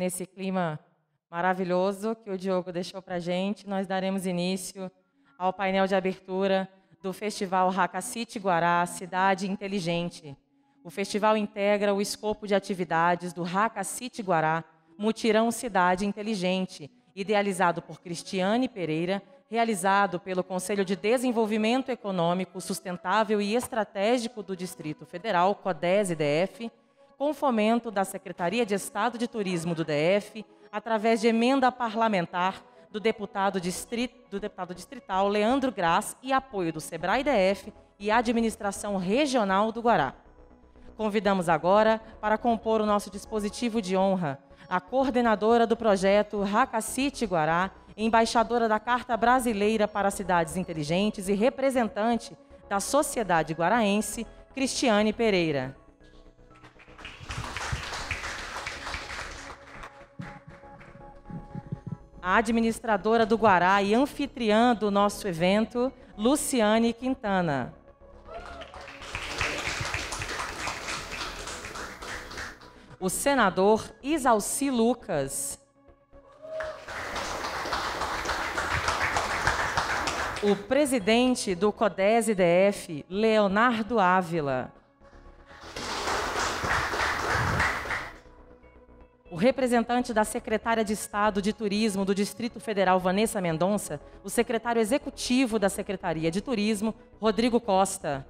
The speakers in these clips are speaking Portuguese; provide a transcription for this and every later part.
nesse clima maravilhoso que o Diogo deixou para a gente, nós daremos início ao painel de abertura do Festival Racacite Guará Cidade Inteligente. O festival integra o escopo de atividades do Racacite Guará Mutirão Cidade Inteligente, idealizado por Cristiane Pereira, realizado pelo Conselho de Desenvolvimento Econômico Sustentável e Estratégico do Distrito Federal, CODES-IDF, com fomento da Secretaria de Estado de Turismo do DF, através de emenda parlamentar do deputado, distrit, do deputado distrital Leandro Graz e apoio do SEBRAE DF e Administração Regional do Guará. Convidamos agora, para compor o nosso dispositivo de honra, a coordenadora do projeto Racacite Guará, embaixadora da Carta Brasileira para Cidades Inteligentes e representante da Sociedade Guaraense, Cristiane Pereira. a administradora do Guará e anfitriã do nosso evento, Luciane Quintana. O senador Isalci Lucas. O presidente do CODES-IDF, Leonardo Ávila. O representante da secretária de Estado de Turismo do Distrito Federal, Vanessa Mendonça, o secretário executivo da Secretaria de Turismo, Rodrigo Costa.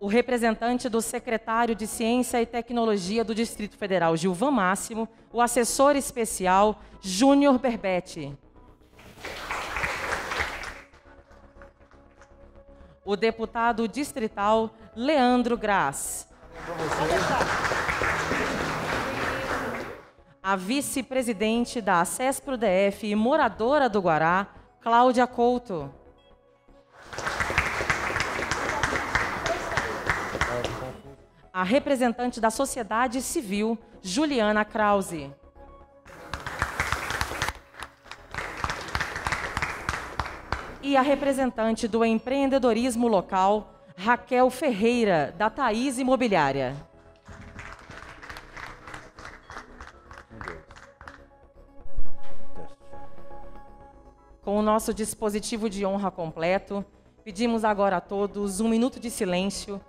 O representante do secretário de Ciência e Tecnologia do Distrito Federal, Gilvan Máximo, o assessor especial, Júnior Berbete. o deputado distrital Leandro Graz. A vice-presidente da CESPRO DF e moradora do Guará, Cláudia Couto. A representante da sociedade civil, Juliana Krause. e a representante do empreendedorismo local, Raquel Ferreira, da Thaís Imobiliária. Com o nosso dispositivo de honra completo, pedimos agora a todos um minuto de silêncio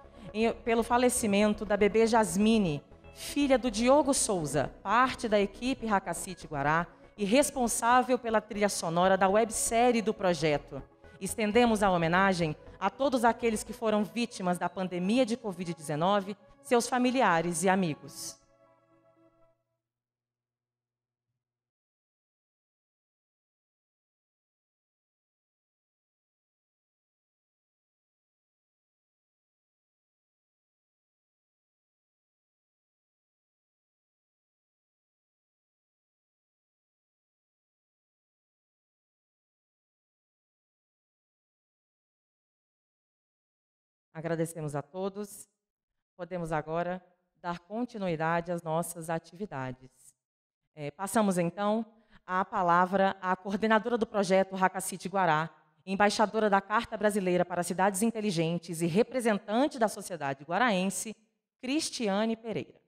pelo falecimento da bebê Jasmine, filha do Diogo Souza, parte da equipe Racacite Guará, e responsável pela trilha sonora da websérie do projeto. Estendemos a homenagem a todos aqueles que foram vítimas da pandemia de Covid-19, seus familiares e amigos. Agradecemos a todos. Podemos agora dar continuidade às nossas atividades. É, passamos então a palavra à coordenadora do projeto Racacite Guará, embaixadora da Carta Brasileira para Cidades Inteligentes e representante da sociedade guaraense, Cristiane Pereira.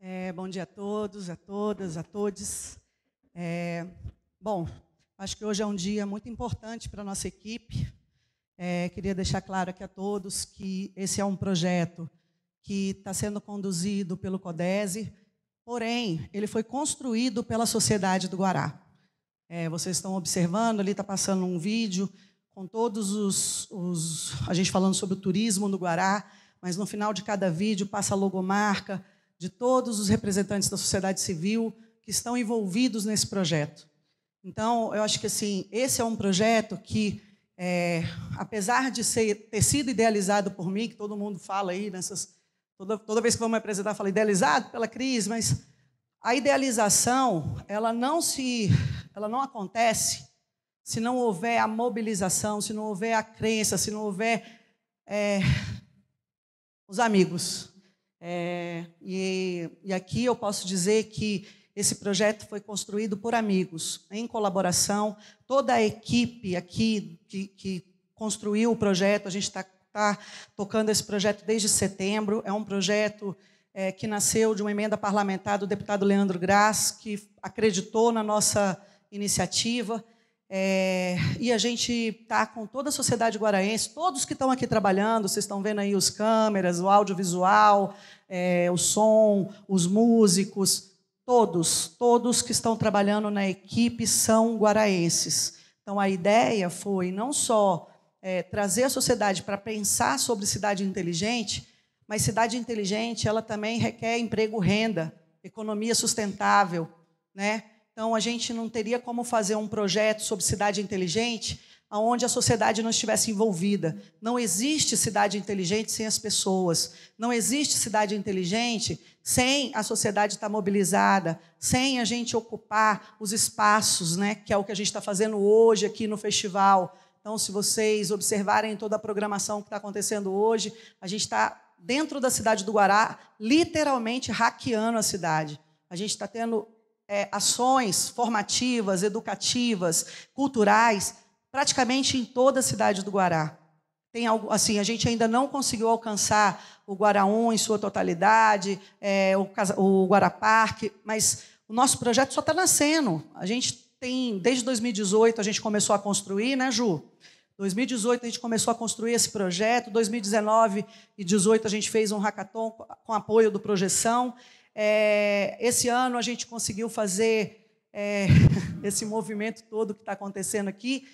É, bom dia a todos, a todas, a todos. É, bom, acho que hoje é um dia muito importante para a nossa equipe, é, queria deixar claro aqui a todos que esse é um projeto que está sendo conduzido pelo CODESE, porém, ele foi construído pela Sociedade do Guará. É, vocês estão observando, ali está passando um vídeo com todos os, os, a gente falando sobre o turismo no Guará, mas no final de cada vídeo passa a logomarca de todos os representantes da sociedade civil que estão envolvidos nesse projeto. Então, eu acho que assim, esse é um projeto que é, apesar de ser, ter sido idealizado por mim, que todo mundo fala aí nessas. Toda, toda vez que vamos me apresentar, fala idealizado pela Cris, mas a idealização, ela não se. ela não acontece se não houver a mobilização, se não houver a crença, se não houver é, os amigos. É, e, e aqui eu posso dizer que esse projeto foi construído por amigos, em colaboração. Toda a equipe aqui que, que construiu o projeto, a gente está tá tocando esse projeto desde setembro. É um projeto é, que nasceu de uma emenda parlamentar do deputado Leandro Graz, que acreditou na nossa iniciativa. É, e a gente está com toda a sociedade guaraense, todos que estão aqui trabalhando, vocês estão vendo aí os câmeras, o audiovisual, é, o som, os músicos, Todos, todos que estão trabalhando na equipe são guaraenses. Então, a ideia foi não só é, trazer a sociedade para pensar sobre cidade inteligente, mas cidade inteligente ela também requer emprego, renda, economia sustentável, né? Então a gente não teria como fazer um projeto sobre cidade inteligente onde a sociedade não estivesse envolvida. Não existe cidade inteligente sem as pessoas. Não existe cidade inteligente sem a sociedade estar mobilizada, sem a gente ocupar os espaços, né, que é o que a gente está fazendo hoje aqui no festival. Então, se vocês observarem toda a programação que está acontecendo hoje, a gente está dentro da cidade do Guará, literalmente hackeando a cidade. A gente está tendo é, ações formativas, educativas, culturais praticamente em toda a cidade do Guará. Tem algo, assim, a gente ainda não conseguiu alcançar o Guaraú em sua totalidade, é, o, o Guaraparque, mas o nosso projeto só está nascendo. A gente tem, desde 2018, a gente começou a construir, né, Ju? 2018 a gente começou a construir esse projeto, 2019 e 2018 a gente fez um hackathon com apoio do Projeção. É, esse ano a gente conseguiu fazer é, esse movimento todo que está acontecendo aqui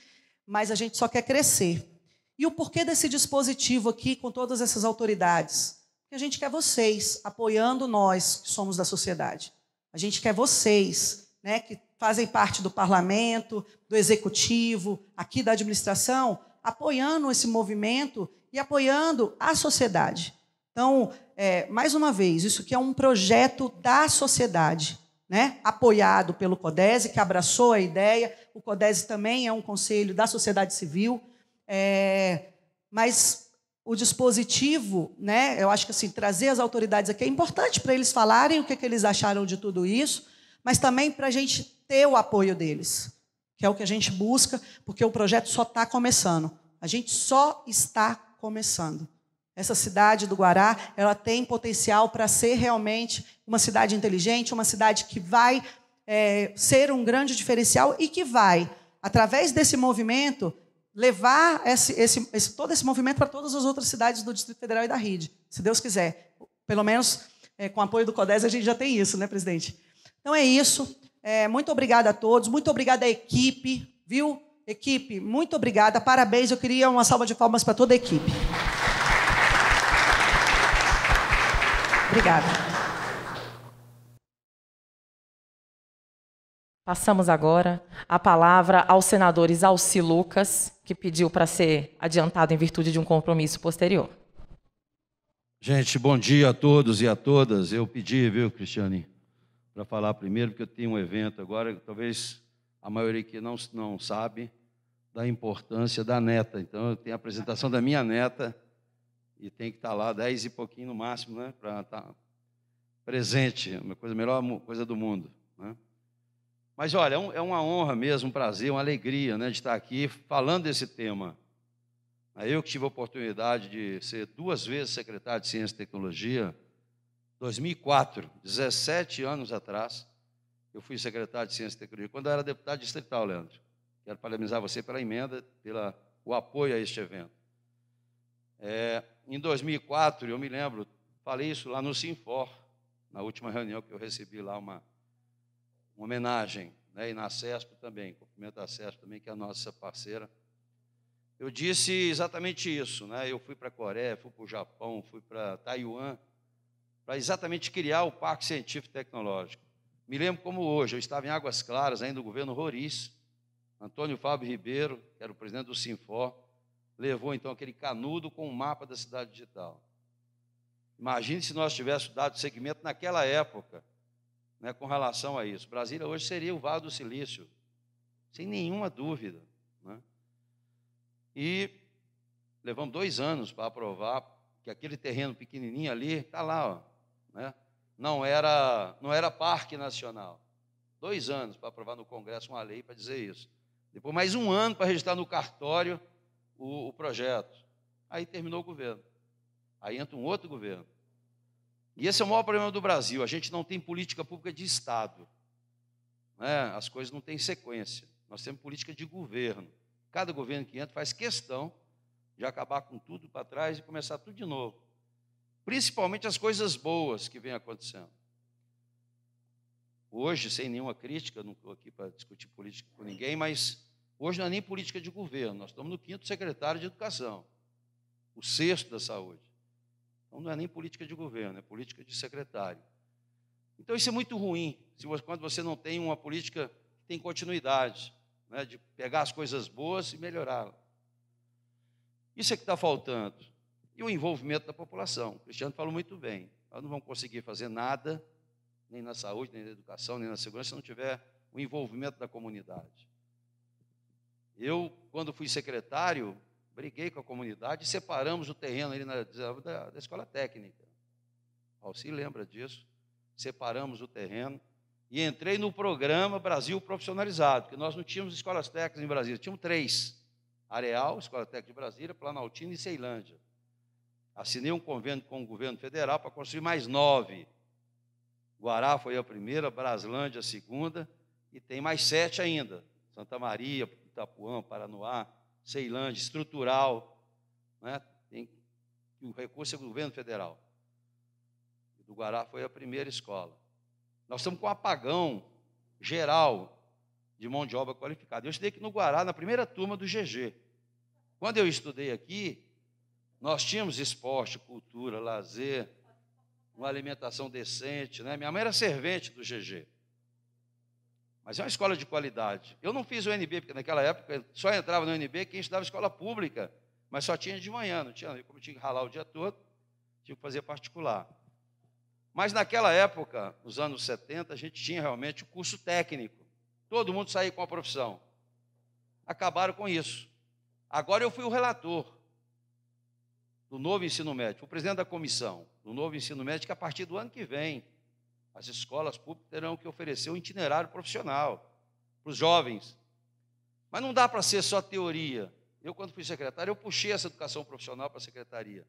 mas a gente só quer crescer. E o porquê desse dispositivo aqui com todas essas autoridades? Porque a gente quer vocês apoiando nós que somos da sociedade. A gente quer vocês, né, que fazem parte do parlamento, do executivo, aqui da administração, apoiando esse movimento e apoiando a sociedade. Então, é, mais uma vez, isso aqui é um projeto da sociedade, né? apoiado pelo CODESE, que abraçou a ideia, o CODESE também é um conselho da sociedade civil, é, mas o dispositivo, né, eu acho que assim, trazer as autoridades aqui é importante para eles falarem o que, que eles acharam de tudo isso, mas também para a gente ter o apoio deles, que é o que a gente busca, porque o projeto só está começando. A gente só está começando. Essa cidade do Guará, ela tem potencial para ser realmente uma cidade inteligente, uma cidade que vai é, ser um grande diferencial e que vai, através desse movimento, levar esse, esse, esse, todo esse movimento para todas as outras cidades do Distrito Federal e da rede, se Deus quiser. Pelo menos é, com o apoio do CODES a gente já tem isso, né, presidente? Então é isso. É, muito obrigada a todos, muito obrigada à equipe, viu? Equipe, muito obrigada, parabéns. Eu queria uma salva de palmas para toda a equipe. Obrigada. Passamos agora a palavra ao senador Isalci Lucas, que pediu para ser adiantado em virtude de um compromisso posterior. Gente, bom dia a todos e a todas. Eu pedi, viu, Cristiane, para falar primeiro, porque eu tenho um evento agora, talvez a maioria que não, não sabe da importância da neta. Então, eu tenho a apresentação da minha neta e tem que estar tá lá dez e pouquinho no máximo, né, para estar tá presente. É uma coisa melhor, coisa do mundo. Mas olha, é, é uma honra mesmo, um prazer, uma alegria né, de estar aqui falando desse tema. É eu que tive a oportunidade de ser duas vezes secretário de Ciência e Tecnologia, 2004, 17 anos atrás, eu fui secretário de Ciência e Tecnologia, quando eu era deputado distrital, Leandro. Quero parabenizar você pela emenda, pelo apoio a este evento. É, em 2004, eu me lembro, falei isso lá no Sinfor, na última reunião que eu recebi lá uma uma homenagem, né? e na CESP também, cumprimento a CESP também, que é a nossa parceira. Eu disse exatamente isso, né? eu fui para a Coreia, fui para o Japão, fui para Taiwan, para exatamente criar o Parque Científico e Tecnológico. Me lembro como hoje, eu estava em Águas Claras, ainda o governo Roriz, Antônio Fábio Ribeiro, que era o presidente do Sinfó, levou então aquele canudo com o um mapa da cidade digital. Imagine se nós tivéssemos dado segmento naquela época né, com relação a isso. Brasília hoje seria o Vale do Silício, sem nenhuma dúvida. Né? E levamos dois anos para aprovar que aquele terreno pequenininho ali está lá, ó, né? não era não era parque nacional. Dois anos para aprovar no Congresso uma lei para dizer isso. Depois mais um ano para registrar no cartório o, o projeto. Aí terminou o governo. Aí entra um outro governo. E esse é o maior problema do Brasil. A gente não tem política pública de Estado. Né? As coisas não têm sequência. Nós temos política de governo. Cada governo que entra faz questão de acabar com tudo para trás e começar tudo de novo. Principalmente as coisas boas que vêm acontecendo. Hoje, sem nenhuma crítica, não estou aqui para discutir política com ninguém, mas hoje não é nem política de governo. Nós estamos no quinto secretário de Educação, o sexto da Saúde. Então não é nem política de governo, é política de secretário. Então isso é muito ruim, se você, quando você não tem uma política que tem continuidade, né, de pegar as coisas boas e melhorá-las. Isso é que está faltando. E o envolvimento da população. O Cristiano falou muito bem. Nós não vamos conseguir fazer nada, nem na saúde, nem na educação, nem na segurança, se não tiver o envolvimento da comunidade. Eu, quando fui secretário, briguei com a comunidade e separamos o terreno ali na, da, da escola técnica. Alci lembra disso. Separamos o terreno e entrei no programa Brasil Profissionalizado, que nós não tínhamos escolas técnicas em Brasília, tínhamos três: Areal, Escola Técnica de Brasília, Planaltina e Ceilândia. Assinei um convênio com o governo federal para construir mais nove. Guará foi a primeira, Braslândia a segunda, e tem mais sete ainda: Santa Maria, Itapuã, Paranoá, Ceilândia, estrutural, né? Tem, o recurso é do governo federal. Do Guará foi a primeira escola. Nós estamos com um apagão geral de mão de obra qualificada. Eu estudei aqui no Guará, na primeira turma do GG. Quando eu estudei aqui, nós tínhamos esporte, cultura, lazer, uma alimentação decente. Né? Minha mãe era servente do GG. Mas é uma escola de qualidade. Eu não fiz o NB, porque naquela época só entrava no NB quem estudava escola pública, mas só tinha de manhã, não tinha, como eu tinha que ralar o dia todo, tinha que fazer particular. Mas naquela época, nos anos 70, a gente tinha realmente o curso técnico. Todo mundo saía com a profissão. Acabaram com isso. Agora eu fui o relator do novo ensino médio, o presidente da comissão do novo ensino médio, que a partir do ano que vem as escolas públicas terão que oferecer um itinerário profissional para os jovens. Mas não dá para ser só teoria. Eu, quando fui secretário, eu puxei essa educação profissional para a secretaria.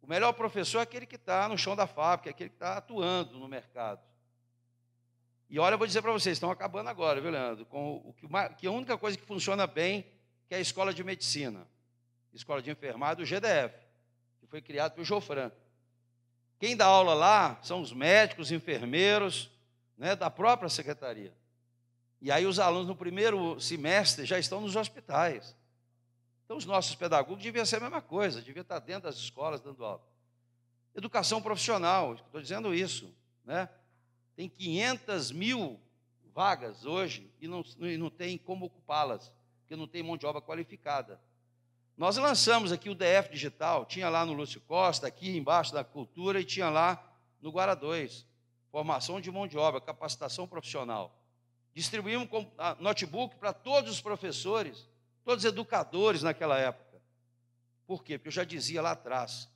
O melhor professor é aquele que está no chão da fábrica, é aquele que está atuando no mercado. E olha, eu vou dizer para vocês, estão acabando agora, viu, Leandro? Com o que, uma, que a única coisa que funciona bem que é a escola de medicina, escola de enfermagem do GDF, que foi criado pelo Jofran. Quem dá aula lá são os médicos, enfermeiros, né, da própria secretaria. E aí os alunos no primeiro semestre já estão nos hospitais. Então os nossos pedagogos deviam ser a mesma coisa, deviam estar dentro das escolas dando aula. Educação profissional, estou dizendo isso, né? Tem 500 mil vagas hoje e não, não tem como ocupá-las, porque não tem mão de obra qualificada. Nós lançamos aqui o DF Digital, tinha lá no Lúcio Costa, aqui embaixo da Cultura, e tinha lá no Guara 2. Formação de mão de obra, capacitação profissional. Distribuímos ah, notebook para todos os professores, todos os educadores naquela época. Por quê? Porque eu já dizia lá atrás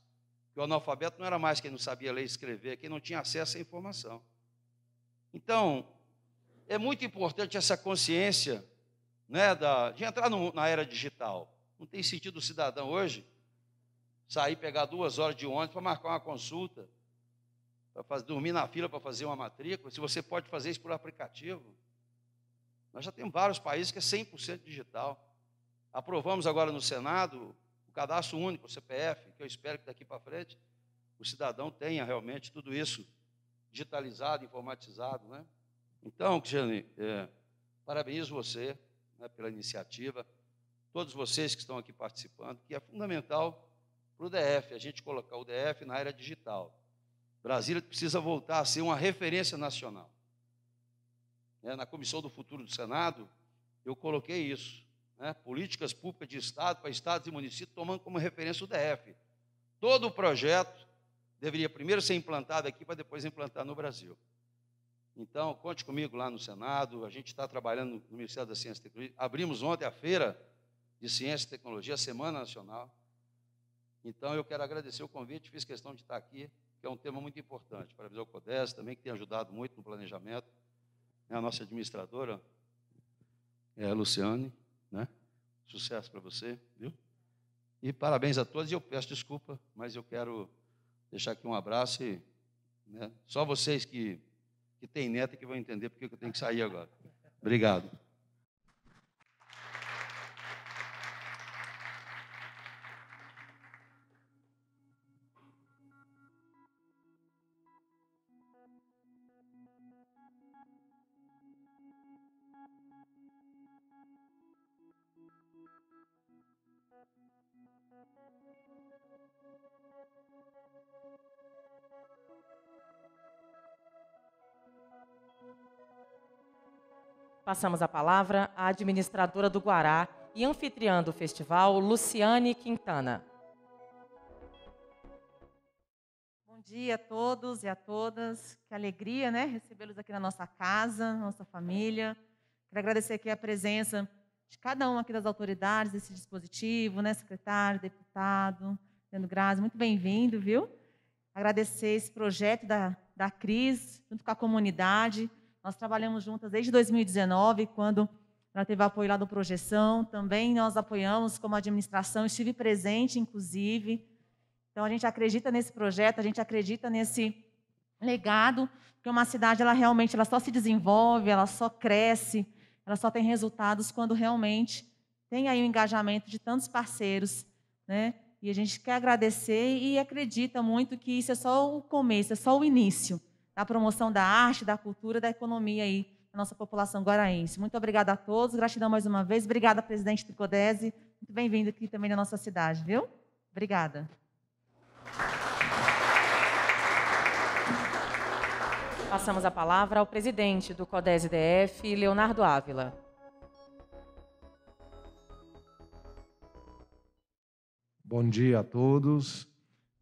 que o analfabeto não era mais quem não sabia ler e escrever, quem não tinha acesso à informação. Então, é muito importante essa consciência né, da, de entrar no, na era digital. Não tem sentido o cidadão hoje sair pegar duas horas de ônibus para marcar uma consulta, para dormir na fila para fazer uma matrícula, se você pode fazer isso por aplicativo. Nós já temos vários países que é 100% digital. Aprovamos agora no Senado o cadastro único, o CPF, que eu espero que daqui para frente o cidadão tenha realmente tudo isso digitalizado, informatizado. Né? Então, Cristiane, é, parabenizo você né, pela iniciativa todos vocês que estão aqui participando, que é fundamental para o DF, a gente colocar o DF na era digital. Brasília precisa voltar a ser uma referência nacional. Né, na Comissão do Futuro do Senado, eu coloquei isso. Né? Políticas públicas de Estado para Estados e municípios, tomando como referência o DF. Todo o projeto deveria primeiro ser implantado aqui para depois implantar no Brasil. Então, conte comigo lá no Senado, a gente está trabalhando no Ministério da Ciência e Tecnologia. Abrimos ontem a feira de Ciência e Tecnologia, Semana Nacional. Então, eu quero agradecer o convite, fiz questão de estar aqui, que é um tema muito importante. Parabéns ao CODES também, que tem ajudado muito no planejamento. Né? A nossa administradora, é a Luciane, né? Sucesso para você, viu? E parabéns a todos. E eu peço desculpa, mas eu quero deixar aqui um abraço e né? só vocês que, que têm neta que vão entender porque eu tenho que sair agora. Obrigado. Passamos a palavra à administradora do Guará e anfitriã do festival, Luciane Quintana. Bom dia a todos e a todas. Que alegria, né, recebê-los aqui na nossa casa, nossa família. Quero agradecer aqui a presença de cada um aqui das autoridades desse dispositivo, né, secretário, deputado, Leandro Grazi, muito bem-vindo, viu? Agradecer esse projeto da da Cris, junto com a comunidade. Nós trabalhamos juntas desde 2019, quando ela teve apoio lá do Projeção. Também nós apoiamos como administração, estive presente, inclusive. Então, a gente acredita nesse projeto, a gente acredita nesse legado, porque uma cidade, ela realmente ela só se desenvolve, ela só cresce, ela só tem resultados quando realmente tem aí o engajamento de tantos parceiros, né? E a gente quer agradecer e acredita muito que isso é só o começo, é só o início da promoção da arte, da cultura, da economia aí da nossa população guaraense. Muito obrigada a todos, gratidão mais uma vez. Obrigada, presidente Tricodese. Muito bem-vindo aqui também na nossa cidade, viu? Obrigada. Passamos a palavra ao presidente do CODES-DF, Leonardo Ávila. Bom dia a todos.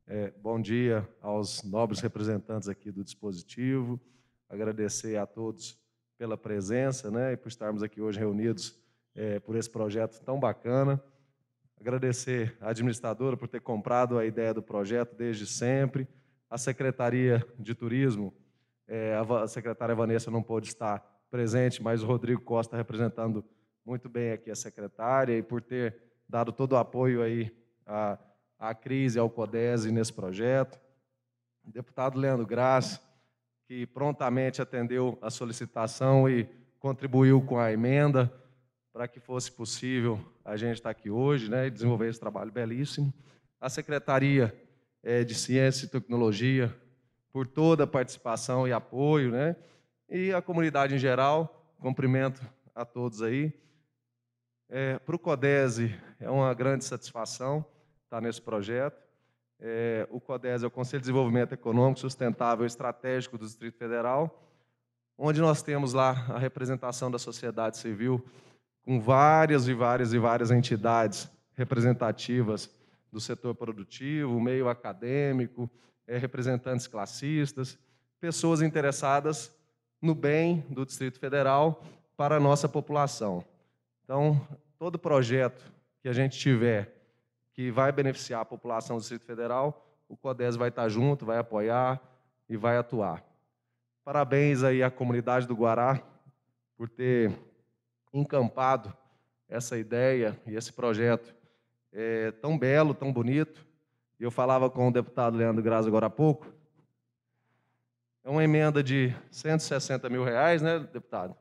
É, bom dia aos nobres representantes aqui do dispositivo. Agradecer a todos pela presença, né, e por estarmos aqui hoje reunidos é, por esse projeto tão bacana. Agradecer à administradora por ter comprado a ideia do projeto desde sempre, a secretaria de turismo. É, a secretária Vanessa não pôde estar presente, mas o Rodrigo Costa representando muito bem aqui a secretária e por ter dado todo o apoio aí a, a crise, ao CODESE nesse projeto. O deputado Leandro Graça, que prontamente atendeu a solicitação e contribuiu com a emenda para que fosse possível a gente estar tá aqui hoje né, e desenvolver esse trabalho belíssimo. A Secretaria é, de Ciência e Tecnologia, por toda a participação e apoio, né? e a comunidade em geral, cumprimento a todos aí. É, para o CODESE é uma grande satisfação está nesse projeto. É, o CODES é o Conselho de Desenvolvimento Econômico Sustentável e Estratégico do Distrito Federal, onde nós temos lá a representação da sociedade civil, com várias e várias e várias entidades representativas do setor produtivo, meio acadêmico, é, representantes classistas, pessoas interessadas no bem do Distrito Federal para a nossa população. Então, todo projeto que a gente tiver que vai beneficiar a população do Distrito Federal, o CODES vai estar junto, vai apoiar e vai atuar. Parabéns aí à comunidade do Guará por ter encampado essa ideia e esse projeto é, tão belo, tão bonito. Eu falava com o deputado Leandro Graza agora há pouco. É uma emenda de 160 mil reais, né, deputado?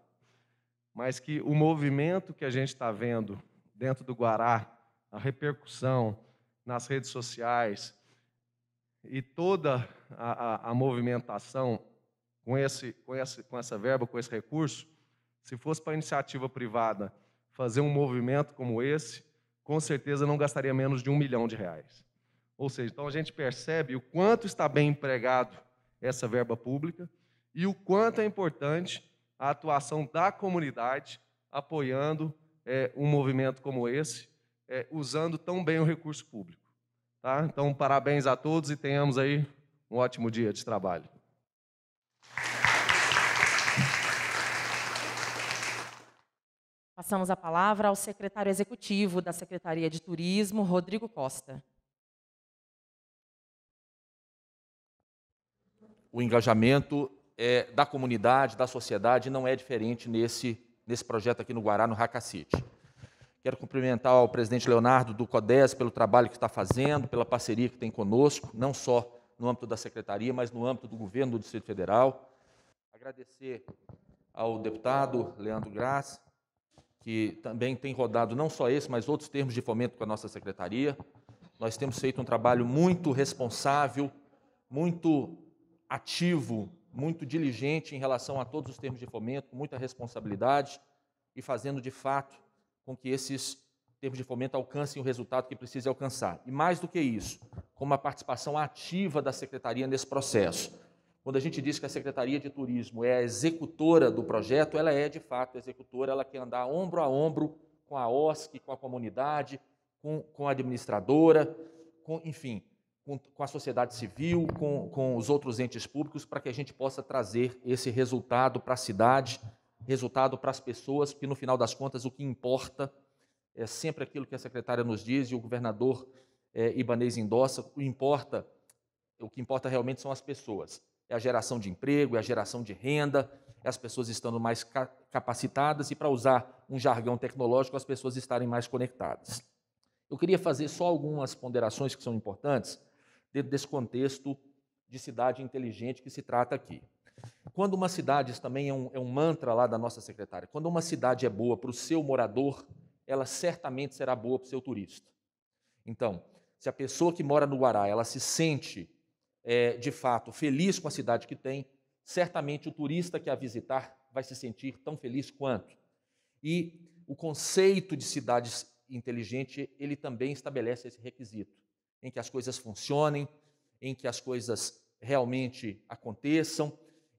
Mas que o movimento que a gente está vendo dentro do Guará a repercussão nas redes sociais e toda a, a, a movimentação com, esse, com, esse, com essa verba, com esse recurso, se fosse para iniciativa privada fazer um movimento como esse, com certeza não gastaria menos de um milhão de reais. Ou seja, então a gente percebe o quanto está bem empregado essa verba pública e o quanto é importante a atuação da comunidade apoiando é, um movimento como esse é, usando tão bem o recurso público. Tá? Então, parabéns a todos e tenhamos aí um ótimo dia de trabalho. Passamos a palavra ao secretário executivo da Secretaria de Turismo, Rodrigo Costa. O engajamento é, da comunidade, da sociedade, não é diferente nesse, nesse projeto aqui no Guará, no Raca Quero cumprimentar o presidente Leonardo do CODES pelo trabalho que está fazendo, pela parceria que tem conosco, não só no âmbito da secretaria, mas no âmbito do governo do Distrito Federal. Agradecer ao deputado Leandro Graz, que também tem rodado não só esse, mas outros termos de fomento com a nossa secretaria. Nós temos feito um trabalho muito responsável, muito ativo, muito diligente em relação a todos os termos de fomento, muita responsabilidade e fazendo de fato com que esses termos de fomento alcancem o resultado que precisa alcançar. E mais do que isso, com uma participação ativa da secretaria nesse processo. Quando a gente diz que a Secretaria de Turismo é a executora do projeto, ela é de fato executora, ela quer andar ombro a ombro com a OSC, com a comunidade, com, com a administradora, com, enfim, com, com, a sociedade civil, com, com os outros entes públicos, para que a gente possa trazer esse resultado para a cidade resultado para as pessoas, porque no final das contas o que importa é sempre aquilo que a secretária nos diz e o governador é, Ibanez endossa, o importa, o que importa realmente são as pessoas. É a geração de emprego, é a geração de renda, é as pessoas estando mais capacitadas e, para usar um jargão tecnológico, as pessoas estarem mais conectadas. Eu queria fazer só algumas ponderações que são importantes dentro desse contexto de cidade inteligente que se trata aqui. Quando uma cidade, isso também é um, é um mantra lá da nossa secretária, quando uma cidade é boa para o seu morador, ela certamente será boa para o seu turista. Então, se a pessoa que mora no Guará, ela se sente, é, de fato, feliz com a cidade que tem, certamente o turista que a visitar vai se sentir tão feliz quanto. E o conceito de cidades inteligente, ele também estabelece esse requisito, em que as coisas funcionem, em que as coisas realmente aconteçam,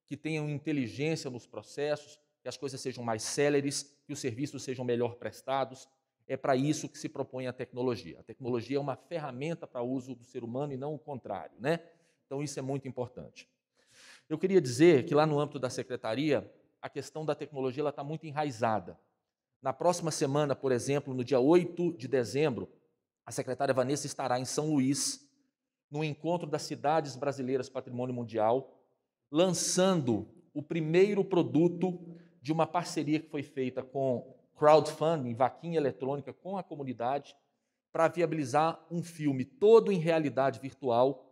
que tenham inteligência nos processos, que as coisas sejam mais céleres, que os serviços sejam melhor prestados. É para isso que se propõe a tecnologia. A tecnologia é uma ferramenta para uso do ser humano e não o contrário, né? Então isso é muito importante. Eu queria dizer que lá no âmbito da secretaria, a questão da tecnologia está muito enraizada. Na próxima semana, por exemplo, no dia 8 de dezembro, a secretária Vanessa estará em São Luís, no encontro das cidades brasileiras Patrimônio Mundial, lançando o primeiro produto de uma parceria que foi feita com crowdfunding, vaquinha eletrônica, com a comunidade, para viabilizar um filme todo em realidade virtual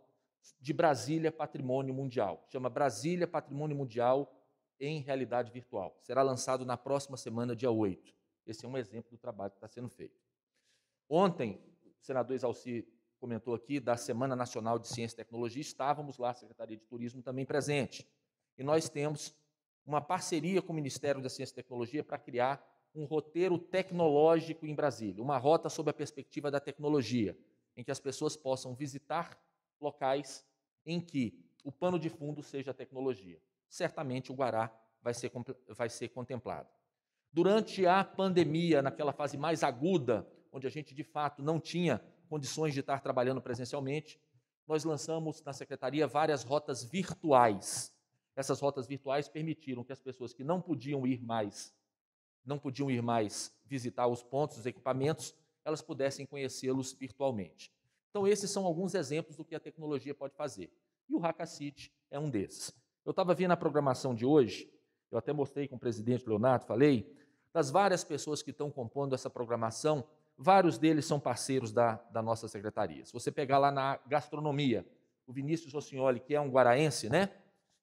de Brasília Patrimônio Mundial. Chama Brasília Patrimônio Mundial em Realidade Virtual. Será lançado na próxima semana, dia 8. Esse é um exemplo do trabalho que está sendo feito. Ontem, o senador Exalci comentou aqui, da Semana Nacional de Ciência e Tecnologia, estávamos lá, a Secretaria de Turismo também presente. E nós temos uma parceria com o Ministério da Ciência e Tecnologia para criar um roteiro tecnológico em Brasília, uma rota sob a perspectiva da tecnologia, em que as pessoas possam visitar locais em que o pano de fundo seja a tecnologia. Certamente o Guará vai ser, vai ser contemplado. Durante a pandemia, naquela fase mais aguda, onde a gente de fato não tinha condições de estar trabalhando presencialmente, nós lançamos na secretaria várias rotas virtuais. Essas rotas virtuais permitiram que as pessoas que não podiam ir mais, não podiam ir mais visitar os pontos, os equipamentos, elas pudessem conhecê-los virtualmente. Então esses são alguns exemplos do que a tecnologia pode fazer. E o Hackacity é um desses. Eu estava vendo a programação de hoje, eu até mostrei com o presidente Leonardo, falei, das várias pessoas que estão compondo essa programação, vários deles são parceiros da, da nossa secretaria. Se você pegar lá na gastronomia, o Vinícius Rossignoli, que é um guaraense, né?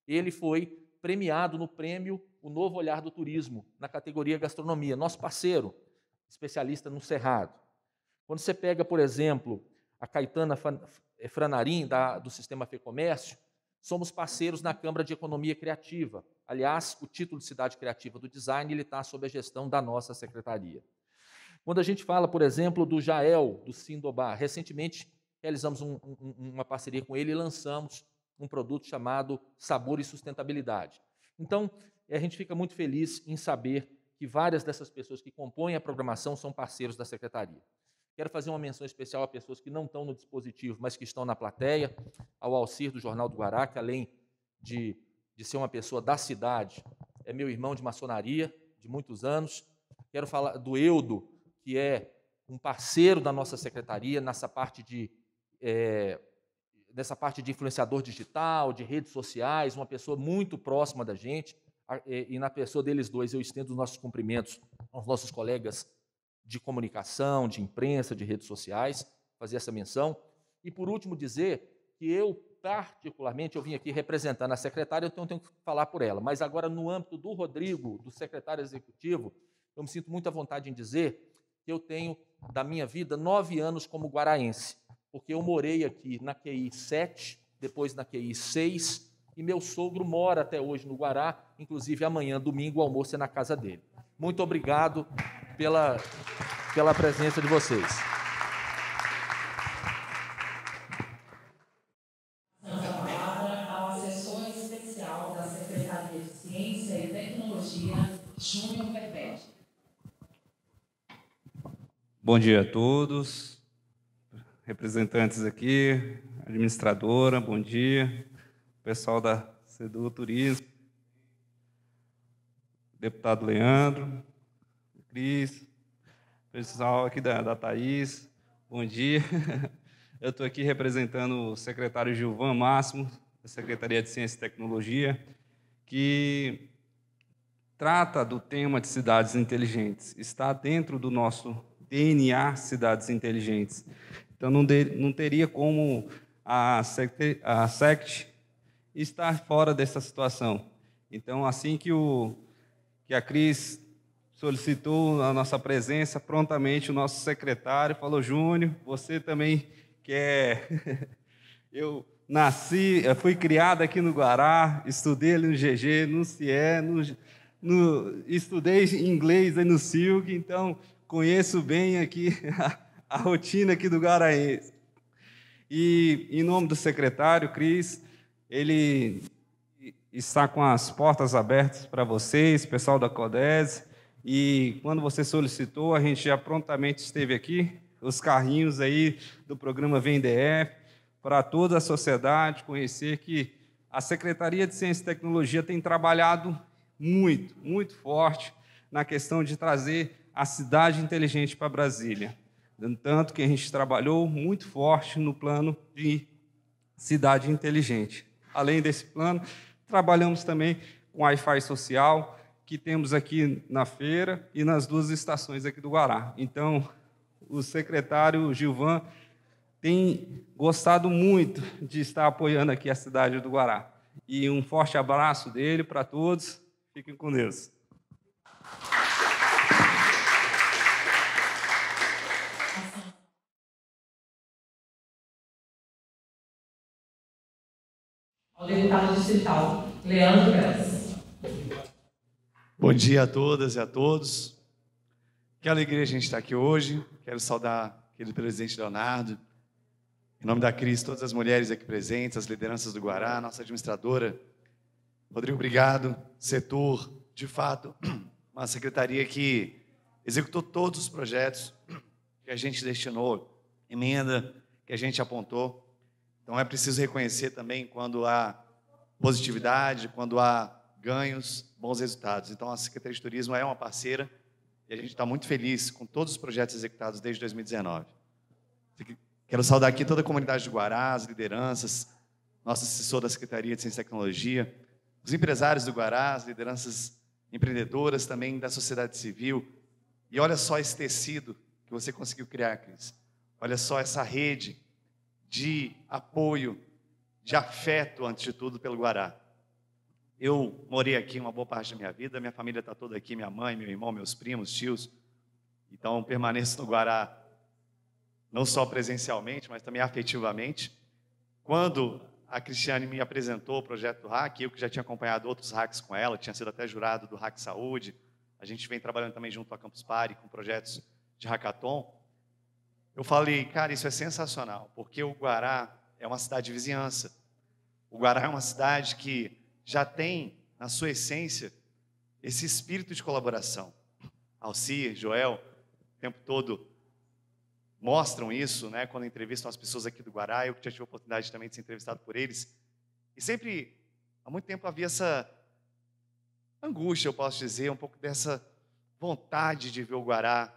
Ele foi premiado no prêmio O Novo Olhar do Turismo, na categoria gastronomia. Nosso parceiro, especialista no Cerrado. Quando você pega, por exemplo, a Caetana eh, Franarim, da, do Sistema Fê Comércio, somos parceiros na Câmara de Economia Criativa. Aliás, o título de Cidade Criativa do Design está sob a gestão da nossa secretaria. Quando a gente fala, por exemplo, do Jael, do Sindobar, recentemente realizamos um, um, uma parceria com ele e lançamos um produto chamado Sabor e Sustentabilidade. Então, a gente fica muito feliz em saber que várias dessas pessoas que compõem a programação são parceiros da secretaria. Quero fazer uma menção especial a pessoas que não estão no dispositivo, mas que estão na plateia, ao Alcir do Jornal do Guará, que além de, de ser uma pessoa da cidade, é meu irmão de maçonaria de muitos anos. Quero falar do Eudo, que é um parceiro da nossa secretaria nessa parte de é, nessa parte de influenciador digital, de redes sociais, uma pessoa muito próxima da gente. Eh, e na pessoa deles dois, eu estendo os nossos cumprimentos aos nossos colegas de comunicação, de imprensa, de redes sociais, fazer essa menção. E por último, dizer que eu, particularmente, eu vim aqui representando a secretária, então eu tenho que falar por ela. Mas agora, no âmbito do Rodrigo, do secretário executivo, eu me sinto muito à vontade em dizer eu tenho da minha vida nove anos como guaraense, porque eu morei aqui na QI 7, depois na QI 6, e meu sogro mora até hoje no Guará, inclusive amanhã, domingo, o almoço é na casa dele. Muito obrigado pela, pela presença de vocês. Bom dia a todos, representantes aqui, administradora, bom dia, pessoal da CEDU Turismo, deputado Leandro, Cris, pessoal aqui da, da Thaís, bom dia. Eu estou aqui representando o secretário Gilvan Máximo, da Secretaria de Ciência e Tecnologia, que trata do tema de cidades inteligentes, está dentro do nosso DNA Cidades Inteligentes. Então, não, de, não teria como a SECT, a SECT estar fora dessa situação. Então, assim que, o, que a Cris solicitou a nossa presença, prontamente o nosso secretário falou: Júnior, você também quer. Eu nasci, fui criado aqui no Guará, estudei ali no GG, no CIE, no, no, estudei inglês aí no SILG, então conheço bem aqui a, a rotina aqui do Garaense. E em nome do secretário, Cris, ele está com as portas abertas para vocês, pessoal da CODES. E quando você solicitou, a gente já prontamente esteve aqui, os carrinhos aí do programa VNDF, para toda a sociedade conhecer que a Secretaria de Ciência e Tecnologia tem trabalhado muito, muito forte na questão de trazer a cidade inteligente para Brasília. Tanto que a gente trabalhou muito forte no plano de cidade inteligente. Além desse plano, trabalhamos também com Wi-Fi social, que temos aqui na feira e nas duas estações aqui do Guará. Então, o secretário Gilvan tem gostado muito de estar apoiando aqui a cidade do Guará. E um forte abraço dele para todos. Fiquem com Deus. ao deputado distrital Leandro Braz. Bom dia a todas e a todos. Que alegria a gente estar tá aqui hoje. Quero saudar aquele presidente Leonardo. Em nome da Cris, todas as mulheres aqui presentes, as lideranças do Guará, nossa administradora. Rodrigo, obrigado. Setor, de fato, uma secretaria que executou todos os projetos que a gente destinou, emenda que a gente apontou. Então é preciso reconhecer também quando há positividade, quando há ganhos, bons resultados. Então a Secretaria de Turismo é uma parceira e a gente está muito feliz com todos os projetos executados desde 2019. Quero saudar aqui toda a comunidade de Guará, as lideranças, nosso assessor da Secretaria de Ciência e Tecnologia, os empresários do Guará, as lideranças empreendedoras também da sociedade civil. E olha só esse tecido que você conseguiu criar, Cris. Olha só essa rede de apoio, de afeto, antes de tudo, pelo Guará. Eu morei aqui uma boa parte da minha vida, minha família está toda aqui, minha mãe, meu irmão, meus primos, tios. Então, permaneço no Guará, não só presencialmente, mas também afetivamente. Quando a Cristiane me apresentou o projeto do Hack, eu que já tinha acompanhado outros hacks com ela, tinha sido até jurado do Hack Saúde, a gente vem trabalhando também junto à Campus Party com projetos de hackathon. Eu falei, cara, isso é sensacional, porque o Guará é uma cidade de vizinhança. O Guará é uma cidade que já tem, na sua essência, esse espírito de colaboração. Alcir, Joel, o tempo todo mostram isso, né, quando entrevistam as pessoas aqui do Guará. Eu já tive a oportunidade também de ser entrevistado por eles. E sempre, há muito tempo, havia essa angústia, eu posso dizer, um pouco dessa vontade de ver o Guará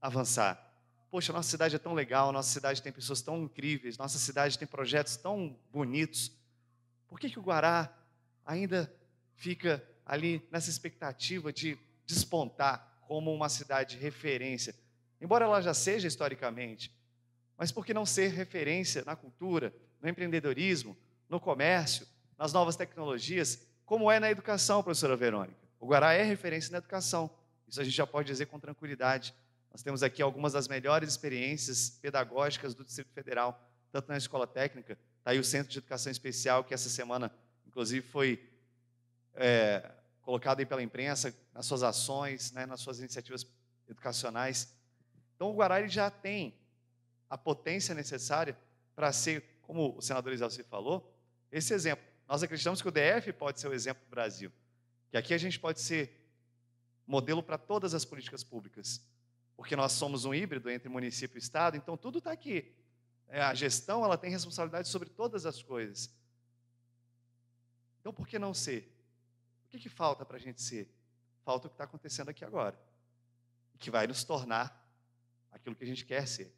avançar. Poxa, nossa cidade é tão legal, nossa cidade tem pessoas tão incríveis, nossa cidade tem projetos tão bonitos. Por que, que o Guará ainda fica ali nessa expectativa de despontar como uma cidade referência? Embora ela já seja historicamente, mas por que não ser referência na cultura, no empreendedorismo, no comércio, nas novas tecnologias, como é na educação, professora Verônica? O Guará é referência na educação, isso a gente já pode dizer com tranquilidade. Nós temos aqui algumas das melhores experiências pedagógicas do Distrito Federal, tanto na escola técnica, está aí o Centro de Educação Especial, que essa semana, inclusive, foi é, colocado aí pela imprensa nas suas ações, né, nas suas iniciativas educacionais. Então, o Guará já tem a potência necessária para ser, como o senador Isalci falou, esse exemplo. Nós acreditamos que o DF pode ser o exemplo do Brasil, que aqui a gente pode ser modelo para todas as políticas públicas porque nós somos um híbrido entre município e estado, então tudo está aqui. É, a gestão ela tem responsabilidade sobre todas as coisas. Então por que não ser? O que, que falta para a gente ser? Falta o que está acontecendo aqui agora, que vai nos tornar aquilo que a gente quer ser.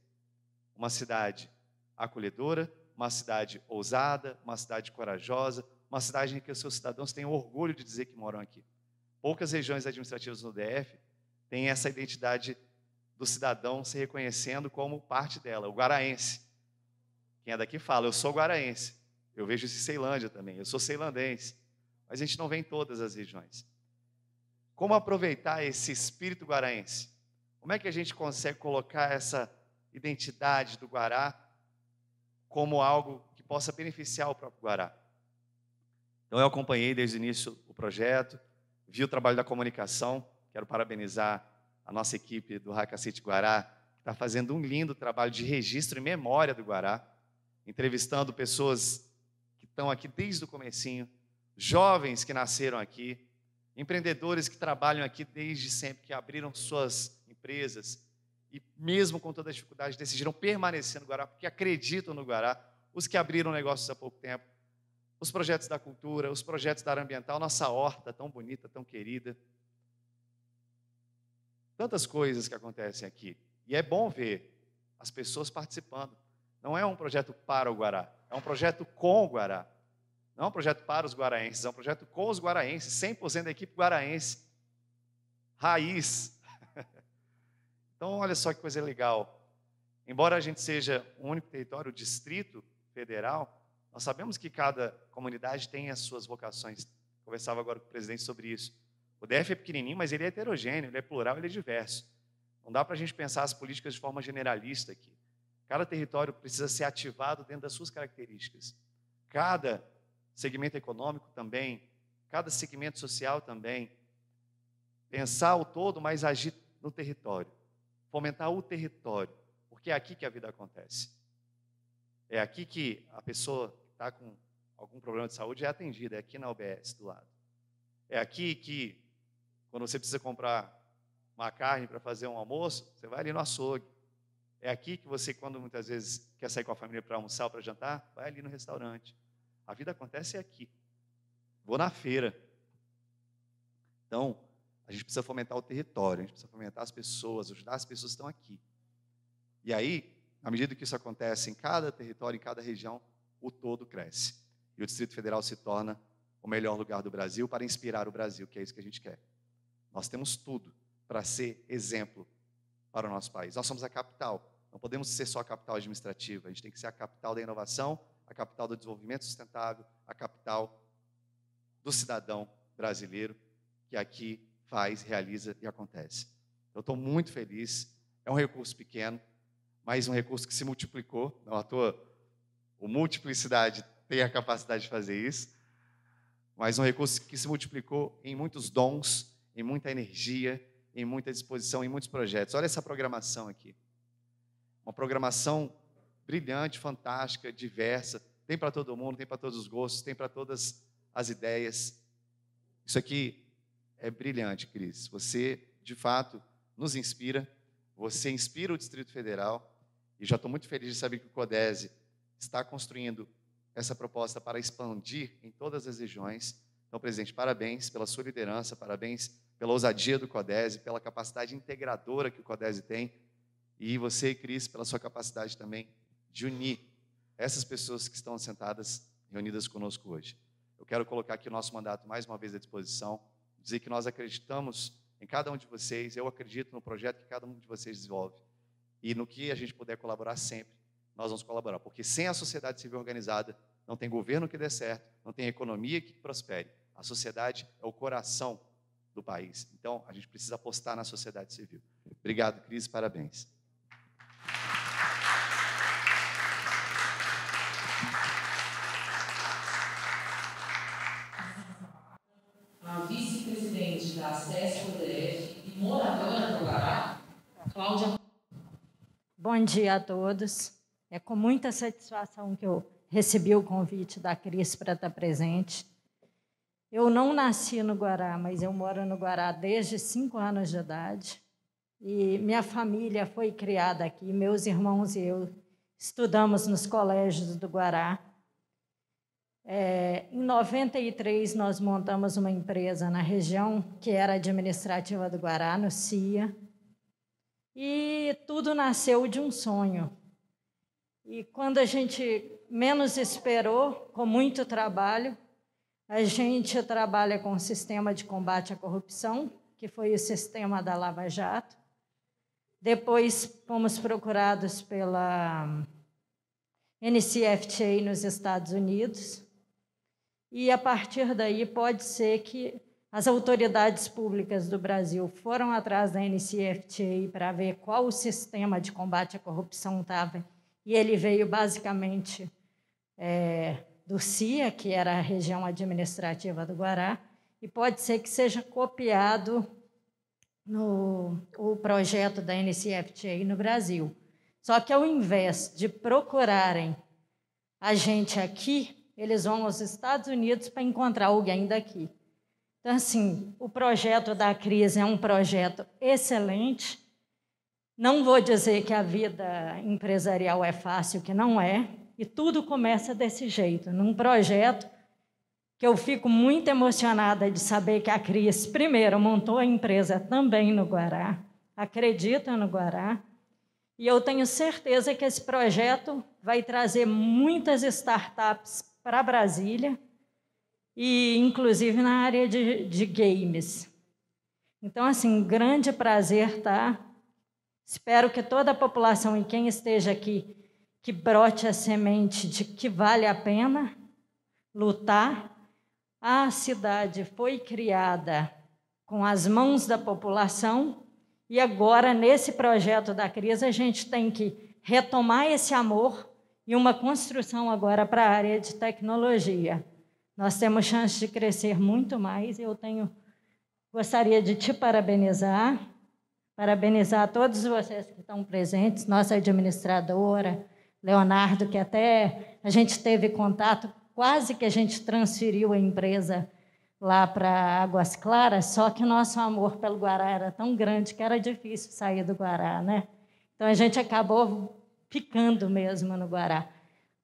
Uma cidade acolhedora, uma cidade ousada, uma cidade corajosa, uma cidade em que os seus cidadãos têm orgulho de dizer que moram aqui. Poucas regiões administrativas no DF têm essa identidade do cidadão se reconhecendo como parte dela, o guaraense. Quem é daqui fala, eu sou guaraense. Eu vejo esse Ceilândia também, eu sou ceilandês. Mas a gente não vem em todas as regiões. Como aproveitar esse espírito guaraense? Como é que a gente consegue colocar essa identidade do Guará como algo que possa beneficiar o próprio Guará? Então, eu acompanhei desde o início o projeto, vi o trabalho da comunicação, quero parabenizar a nossa equipe do Racacete Guará, que está fazendo um lindo trabalho de registro e memória do Guará, entrevistando pessoas que estão aqui desde o comecinho, jovens que nasceram aqui, empreendedores que trabalham aqui desde sempre, que abriram suas empresas e mesmo com toda a dificuldade decidiram permanecer no Guará porque acreditam no Guará, os que abriram negócios há pouco tempo, os projetos da cultura, os projetos da área ambiental, nossa horta tão bonita, tão querida, tantas coisas que acontecem aqui. E é bom ver as pessoas participando. Não é um projeto para o Guará, é um projeto com o Guará. Não é um projeto para os guaraenses, é um projeto com os guaraenses, 100% da equipe guaraense. Raiz. Então, olha só que coisa legal. Embora a gente seja um único território, Distrito Federal, nós sabemos que cada comunidade tem as suas vocações. Conversava agora com o presidente sobre isso. O DF é pequenininho, mas ele é heterogêneo, ele é plural, ele é diverso. Não dá para a gente pensar as políticas de forma generalista aqui. Cada território precisa ser ativado dentro das suas características. Cada segmento econômico também, cada segmento social também. Pensar o todo, mas agir no território. Fomentar o território, porque é aqui que a vida acontece. É aqui que a pessoa que está com algum problema de saúde é atendida, é aqui na OBS do lado. É aqui que quando você precisa comprar uma carne para fazer um almoço, você vai ali no açougue. É aqui que você, quando muitas vezes quer sair com a família para almoçar ou para jantar, vai ali no restaurante. A vida acontece aqui. Vou na feira. Então, a gente precisa fomentar o território, a gente precisa fomentar as pessoas, ajudar as pessoas que estão aqui. E aí, à medida que isso acontece em cada território, em cada região, o todo cresce. E o Distrito Federal se torna o melhor lugar do Brasil para inspirar o Brasil, que é isso que a gente quer. Nós temos tudo para ser exemplo para o nosso país. Nós somos a capital. Não podemos ser só a capital administrativa. A gente tem que ser a capital da inovação, a capital do desenvolvimento sustentável, a capital do cidadão brasileiro que aqui faz, realiza e acontece. Eu estou muito feliz. É um recurso pequeno, mas um recurso que se multiplicou. Não à toa, o multiplicidade tem a capacidade de fazer isso. Mas um recurso que se multiplicou em muitos dons em muita energia, em muita disposição, em muitos projetos. Olha essa programação aqui. Uma programação brilhante, fantástica, diversa. Tem para todo mundo, tem para todos os gostos, tem para todas as ideias. Isso aqui é brilhante, Cris. Você, de fato, nos inspira. Você inspira o Distrito Federal. E já estou muito feliz de saber que o CODESE está construindo essa proposta para expandir em todas as regiões. Então, presidente, parabéns pela sua liderança, parabéns pela ousadia do Codese, pela capacidade integradora que o Codese tem, e você, Cris, pela sua capacidade também de unir essas pessoas que estão sentadas, reunidas conosco hoje. Eu quero colocar aqui o nosso mandato mais uma vez à disposição, dizer que nós acreditamos em cada um de vocês, eu acredito no projeto que cada um de vocês desenvolve, e no que a gente puder colaborar sempre, nós vamos colaborar, porque sem a sociedade civil organizada, não tem governo que dê certo, não tem economia que prospere. A sociedade é o coração do país. Então, a gente precisa apostar na sociedade civil. Obrigado, Cris, parabéns. vice-presidente da moradora do Bom dia a todos. É com muita satisfação que eu recebi o convite da Cris para estar presente. Eu não nasci no Guará, mas eu moro no Guará desde cinco anos de idade. E minha família foi criada aqui, meus irmãos e eu estudamos nos colégios do Guará. É, em 93, nós montamos uma empresa na região que era administrativa do Guará, no CIA. E tudo nasceu de um sonho. E quando a gente menos esperou, com muito trabalho, a gente trabalha com o sistema de combate à corrupção, que foi o sistema da Lava Jato. Depois fomos procurados pela NCFTA nos Estados Unidos. E a partir daí pode ser que as autoridades públicas do Brasil foram atrás da NCFTA para ver qual o sistema de combate à corrupção estava, e ele veio basicamente é, do CIA, que era a região administrativa do Guará, e pode ser que seja copiado no o projeto da NCFTA no Brasil. Só que ao invés de procurarem a gente aqui, eles vão aos Estados Unidos para encontrar alguém daqui. Então, assim, o projeto da crise é um projeto excelente. Não vou dizer que a vida empresarial é fácil, que não é, e tudo começa desse jeito, num projeto que eu fico muito emocionada de saber que a Cris, primeiro, montou a empresa também no Guará, acredita no Guará, e eu tenho certeza que esse projeto vai trazer muitas startups para Brasília, e inclusive na área de, de games. Então, assim, grande prazer, tá? Espero que toda a população e quem esteja aqui que brote a semente de que vale a pena lutar. A cidade foi criada com as mãos da população e agora, nesse projeto da crise, a gente tem que retomar esse amor e uma construção agora para a área de tecnologia. Nós temos chance de crescer muito mais. Eu tenho gostaria de te parabenizar, parabenizar a todos vocês que estão presentes, nossa administradora, Leonardo, que até a gente teve contato, quase que a gente transferiu a empresa lá para Águas Claras, só que o nosso amor pelo Guará era tão grande que era difícil sair do Guará, né? Então a gente acabou ficando mesmo no Guará.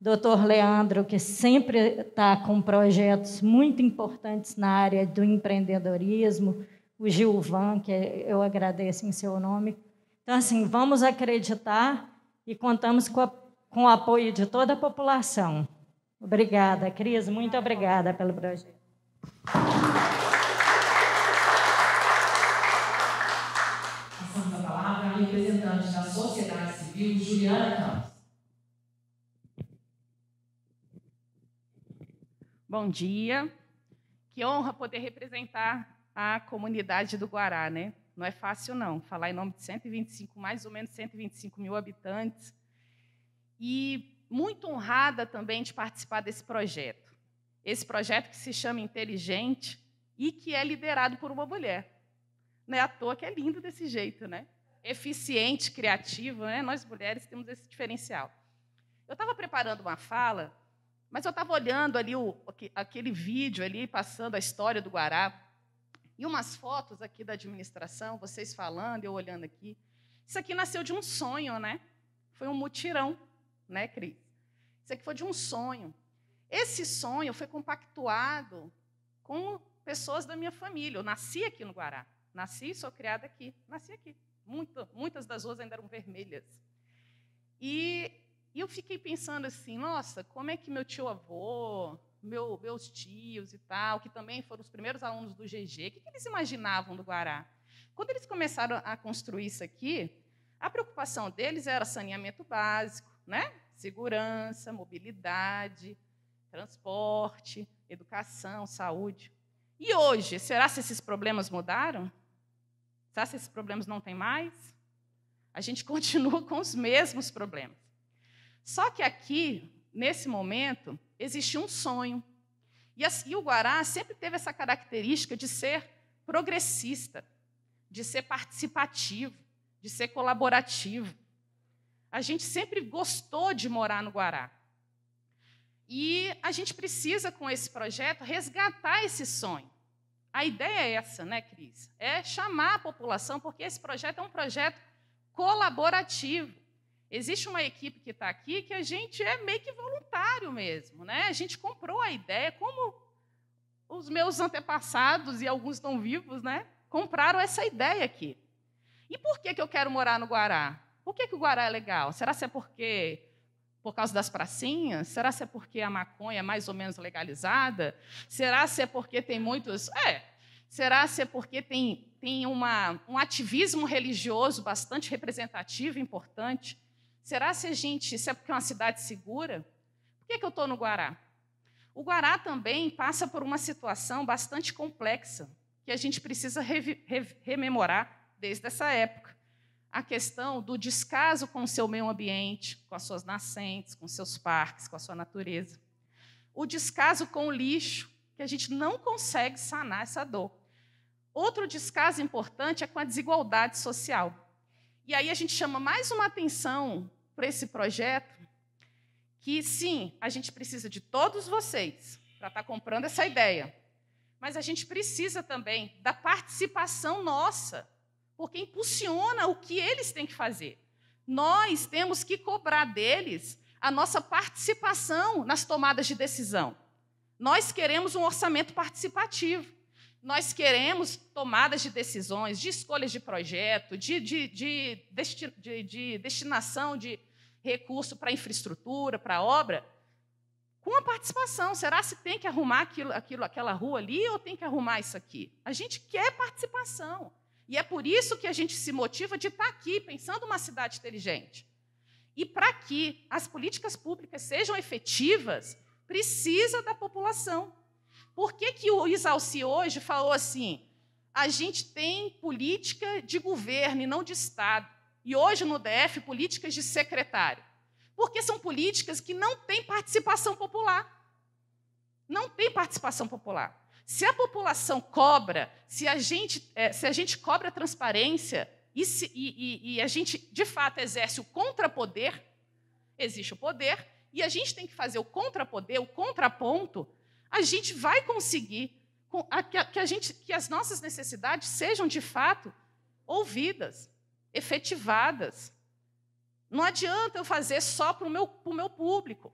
Doutor Leandro, que sempre está com projetos muito importantes na área do empreendedorismo, o Gilvan, que eu agradeço em seu nome. Então, assim, vamos acreditar e contamos com a com o apoio de toda a população. Obrigada, Cris, muito obrigada pelo projeto. Passamos a palavra à representante da sociedade civil, Juliana Campos. Bom dia. Que honra poder representar a comunidade do Guará, né? Não é fácil, não. Falar em nome de 125, mais ou menos 125 mil habitantes, e muito honrada também de participar desse projeto. Esse projeto que se chama Inteligente e que é liderado por uma mulher. Não é à toa que é lindo desse jeito, né? Eficiente, criativa, né? Nós mulheres temos esse diferencial. Eu estava preparando uma fala, mas eu estava olhando ali o, aquele vídeo ali passando a história do Guará e umas fotos aqui da administração, vocês falando, eu olhando aqui. Isso aqui nasceu de um sonho, né? Foi um mutirão né, Cris? Isso aqui foi de um sonho. Esse sonho foi compactuado com pessoas da minha família. Eu nasci aqui no Guará. Nasci e sou criada aqui. Nasci aqui. Muito, muitas das ruas ainda eram vermelhas. E, eu fiquei pensando assim, nossa, como é que meu tio-avô, meu, meus tios e tal, que também foram os primeiros alunos do GG, o que, que eles imaginavam do Guará? Quando eles começaram a construir isso aqui, a preocupação deles era saneamento básico, né? Segurança, mobilidade, transporte, educação, saúde. E hoje, será se esses problemas mudaram? Será se esses problemas não têm mais? A gente continua com os mesmos problemas. Só que aqui, nesse momento, existe um sonho. e o Guará sempre teve essa característica de ser progressista, de ser participativo, de ser colaborativo, a gente sempre gostou de morar no Guará. E a gente precisa, com esse projeto, resgatar esse sonho. A ideia é essa, né, Cris? É chamar a população, porque esse projeto é um projeto colaborativo. Existe uma equipe que está aqui que a gente é meio que voluntário mesmo, né? A gente comprou a ideia, como os meus antepassados e alguns estão vivos, né? Compraram essa ideia aqui. E por que, que eu quero morar no Guará? Por que, que o guará é legal? Será que é porque por causa das pracinhas? Será se é porque a maconha é mais ou menos legalizada? Será se é porque tem muitos. É. Será se é porque tem, tem uma, um ativismo religioso bastante representativo e importante? Será se a gente. Se é porque é uma cidade segura? Por que, que eu estou no Guará? O Guará também passa por uma situação bastante complexa que a gente precisa re, re, rememorar desde essa época a questão do descaso com o seu meio ambiente, com as suas nascentes, com seus parques, com a sua natureza. O descaso com o lixo, que a gente não consegue sanar essa dor. Outro descaso importante é com a desigualdade social. E aí a gente chama mais uma atenção para esse projeto, que sim, a gente precisa de todos vocês para estar tá comprando essa ideia, mas a gente precisa também da participação nossa porque impulsiona o que eles têm que fazer. Nós temos que cobrar deles a nossa participação nas tomadas de decisão. Nós queremos um orçamento participativo. Nós queremos tomadas de decisões, de escolhas de projeto, de, de, de, desti de, de destinação de recurso para infraestrutura, para obra, com a participação. Será se tem que arrumar aquilo, aquilo, aquela rua ali ou tem que arrumar isso aqui? A gente quer participação. E é por isso que a gente se motiva de estar aqui, pensando uma cidade inteligente. E para que as políticas públicas sejam efetivas, precisa da população. Por que, que o Isalci hoje falou assim? A gente tem política de governo e não de Estado. E hoje no DF, políticas de secretário. Porque são políticas que não têm participação popular. Não tem participação popular. Se a população cobra, se a gente, é, se a gente cobra transparência e, se, e, e, e a gente, de fato, exerce o contrapoder, existe o poder, e a gente tem que fazer o contrapoder, o contraponto, a gente vai conseguir que, a gente, que as nossas necessidades sejam, de fato, ouvidas, efetivadas. Não adianta eu fazer só para o meu, pro meu público.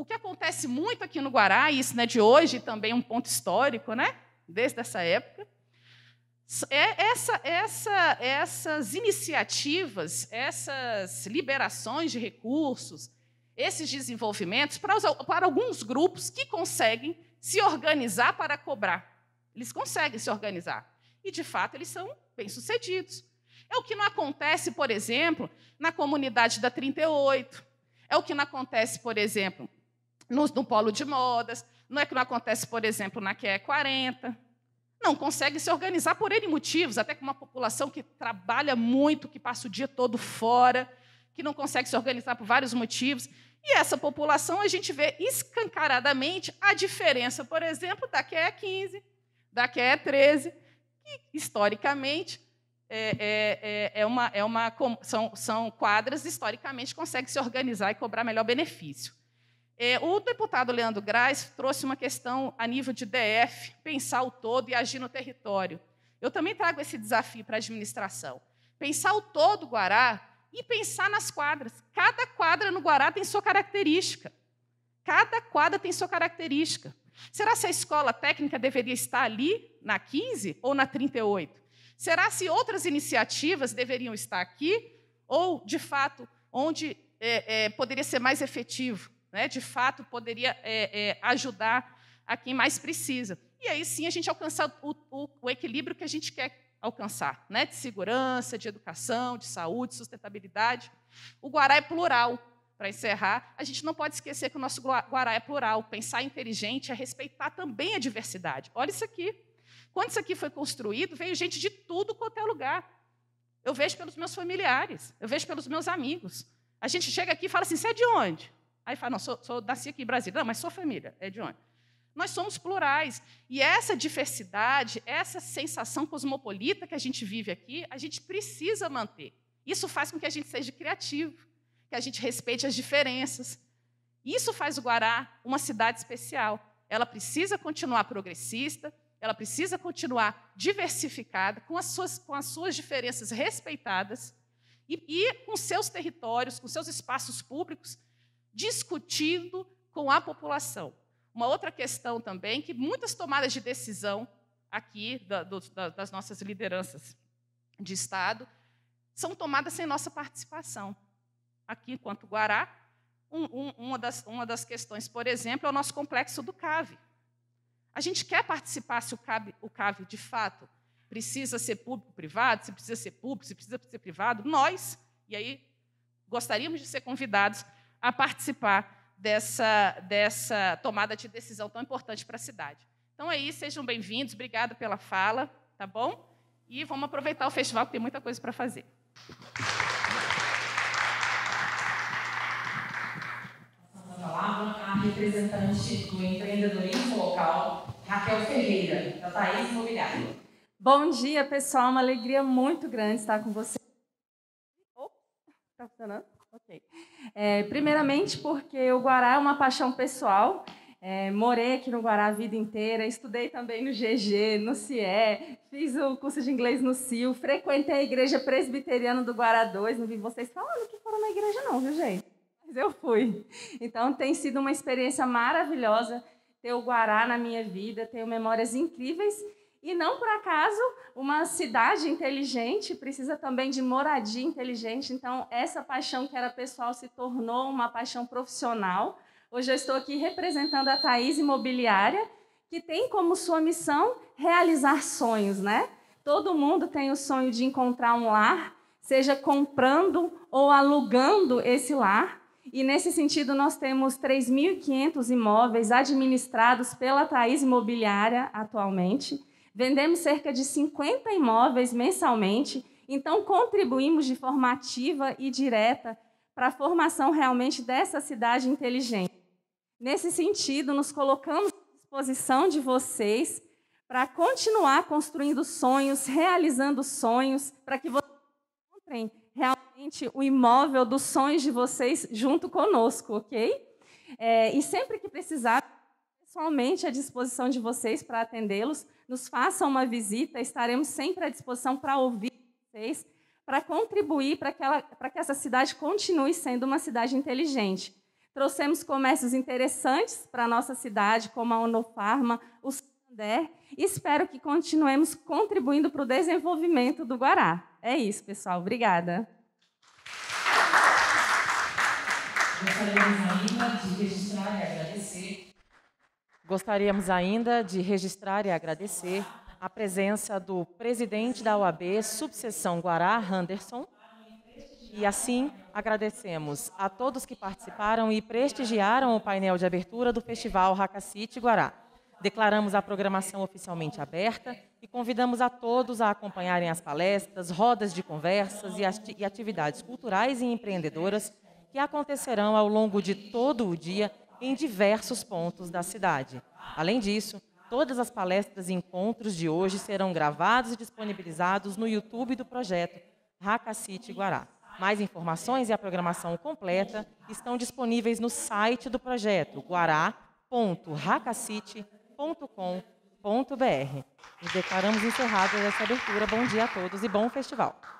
O que acontece muito aqui no Guará, e isso não é de hoje, também é um ponto histórico, né? desde essa época, é essa, essa, essas iniciativas, essas liberações de recursos, esses desenvolvimentos para, os, para alguns grupos que conseguem se organizar para cobrar. Eles conseguem se organizar. E, de fato, eles são bem-sucedidos. É o que não acontece, por exemplo, na comunidade da 38. É o que não acontece, por exemplo, no, no polo de modas, não é que não acontece, por exemplo, na QE 40. Não consegue se organizar por N motivos, até com uma população que trabalha muito, que passa o dia todo fora, que não consegue se organizar por vários motivos. E essa população a gente vê escancaradamente a diferença, por exemplo, da QE 15, da QE 13, que historicamente é, é, é, é uma, é uma, são, são quadras historicamente conseguem se organizar e cobrar melhor benefício. É, o deputado Leandro Graz trouxe uma questão a nível de DF, pensar o todo e agir no território. Eu também trago esse desafio para a administração. Pensar o todo Guará e pensar nas quadras. Cada quadra no Guará tem sua característica. Cada quadra tem sua característica. Será se a escola técnica deveria estar ali, na 15 ou na 38? Será se outras iniciativas deveriam estar aqui ou, de fato, onde é, é, poderia ser mais efetivo? né, de fato poderia é, é, ajudar a quem mais precisa. E aí sim a gente alcançar o, o, o equilíbrio que a gente quer alcançar, né? de segurança, de educação, de saúde, sustentabilidade. O Guará é plural. Para encerrar, a gente não pode esquecer que o nosso Guará é plural. Pensar inteligente é respeitar também a diversidade. Olha isso aqui. Quando isso aqui foi construído, veio gente de tudo quanto é lugar. Eu vejo pelos meus familiares, eu vejo pelos meus amigos. A gente chega aqui e fala assim: você é de onde? Aí fala, não, sou, sou nasci aqui em Brasília. Não, mas sou família. É de onde? Nós somos plurais. E essa diversidade, essa sensação cosmopolita que a gente vive aqui, a gente precisa manter. Isso faz com que a gente seja criativo, que a gente respeite as diferenças. Isso faz o Guará uma cidade especial. Ela precisa continuar progressista, ela precisa continuar diversificada, com as suas, com as suas diferenças respeitadas e, e com seus territórios, com seus espaços públicos discutindo com a população. Uma outra questão também, que muitas tomadas de decisão aqui da, do, da, das nossas lideranças de Estado são tomadas sem nossa participação. Aqui, enquanto Guará, um, um, uma, das, uma das questões, por exemplo, é o nosso complexo do CAVE. A gente quer participar se o CAVE, o CAVE de fato precisa ser público-privado, se precisa ser público, se precisa ser privado, nós, e aí gostaríamos de ser convidados a participar dessa, dessa tomada de decisão tão importante para a cidade. Então, aí, é sejam bem-vindos, obrigado pela fala, tá bom? E vamos aproveitar o festival, que tem muita coisa para fazer. Passando a palavra à representante do empreendedorismo local, Raquel Ferreira, da Thaís Imobiliário. Bom dia, pessoal. É uma alegria muito grande estar com vocês. Oh, está funcionando? Ok. É, primeiramente, porque o Guará é uma paixão pessoal. É, morei aqui no Guará a vida inteira, estudei também no GG, no CIE, fiz o curso de inglês no CIO, frequentei a igreja presbiteriana do Guará 2. Não vi vocês falando que foram na igreja, não, viu, gente? Mas eu fui. Então tem sido uma experiência maravilhosa ter o Guará na minha vida, tenho memórias incríveis e não por acaso, uma cidade inteligente precisa também de moradia inteligente. Então, essa paixão que era pessoal se tornou uma paixão profissional. Hoje eu estou aqui representando a Thaís Imobiliária, que tem como sua missão realizar sonhos, né? Todo mundo tem o sonho de encontrar um lar, seja comprando ou alugando esse lar. E nesse sentido, nós temos 3.500 imóveis administrados pela Thaís Imobiliária atualmente. Vendemos cerca de 50 imóveis mensalmente, então contribuímos de forma ativa e direta para a formação realmente dessa cidade inteligente. Nesse sentido, nos colocamos à disposição de vocês para continuar construindo sonhos, realizando sonhos, para que vocês encontrem realmente o imóvel dos sonhos de vocês junto conosco, ok? É, e sempre que precisar, somente à disposição de vocês para atendê-los. Nos façam uma visita, estaremos sempre à disposição para ouvir vocês, para contribuir para que, ela, para que essa cidade continue sendo uma cidade inteligente. Trouxemos comércios interessantes para a nossa cidade, como a Onofarma, o Santander, e espero que continuemos contribuindo para o desenvolvimento do Guará. É isso, pessoal. Obrigada. de registrar e agradecer Gostaríamos ainda de registrar e agradecer a presença do presidente da OAB, subseção Guará, Anderson. E assim agradecemos a todos que participaram e prestigiaram o painel de abertura do Festival Racacite Guará. Declaramos a programação oficialmente aberta e convidamos a todos a acompanharem as palestras, rodas de conversas e atividades culturais e empreendedoras que acontecerão ao longo de todo o dia em diversos pontos da cidade. Além disso, todas as palestras e encontros de hoje serão gravados e disponibilizados no YouTube do projeto Racacite Guará. Mais informações e a programação completa estão disponíveis no site do projeto guará.racacite.com.br. Nos declaramos encerrados essa abertura. Bom dia a todos e bom festival.